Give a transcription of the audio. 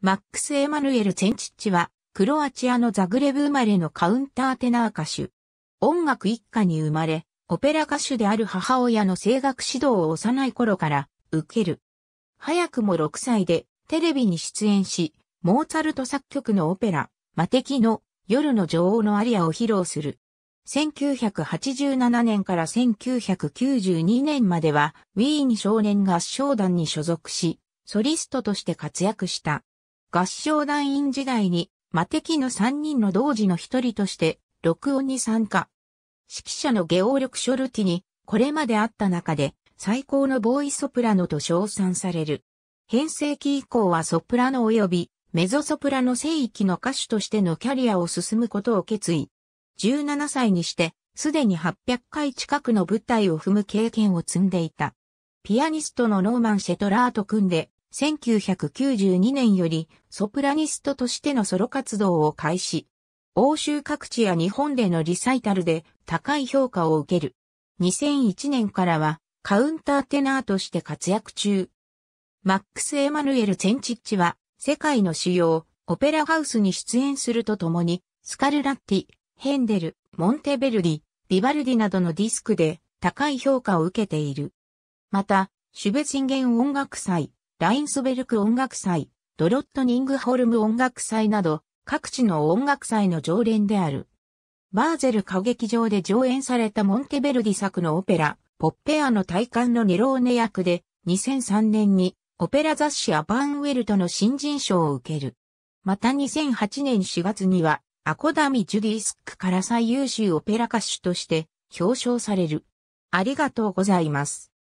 マックス・エマヌエル・チェンチッチは、クロアチアのザグレブ生まれのカウンターテナー歌手。音楽一家に生まれ、オペラ歌手である母親の声楽指導を幼い頃から受ける。早くも6歳でテレビに出演し、モーツァルト作曲のオペラ、魔敵の夜の女王のアリアを披露する。1987年から1992年までは、ウィーン少年合唱団に所属し、ソリストとして活躍した。合唱団員時代に、魔敵の三人の同時の一人として、録音に参加。指揮者のゲオーリョク・ショルティに、これまであった中で、最高のボーイソプラノと称賛される。編成期以降はソプラノ及びメゾソプラノ聖域の歌手としてのキャリアを進むことを決意。17歳にして、すでに800回近くの舞台を踏む経験を積んでいた。ピアニストのノーマン・シェトラーと組んで、1992年よりソプラニストとしてのソロ活動を開始。欧州各地や日本でのリサイタルで高い評価を受ける。2001年からはカウンターテナーとして活躍中。マックス・エマヌエル・ツェンチッチは世界の主要オペラハウスに出演するとともにスカルラッティ、ヘンデル、モンテベルディ、ビバルディなどのディスクで高い評価を受けている。また、シュベツンゲン音楽祭、ラインスベルク音楽祭、ドロットニングホルム音楽祭など、各地の音楽祭の常連である。バーゼル歌劇場で上演されたモンテベルディ作のオペラ、ポッペアの体感のネローネ役で、2003年にオペラ雑誌アバンウェルトの新人賞を受ける。また2008年4月には、アコダミ・ジュディスックから最優秀オペラ歌手として表彰される。ありがとうございます。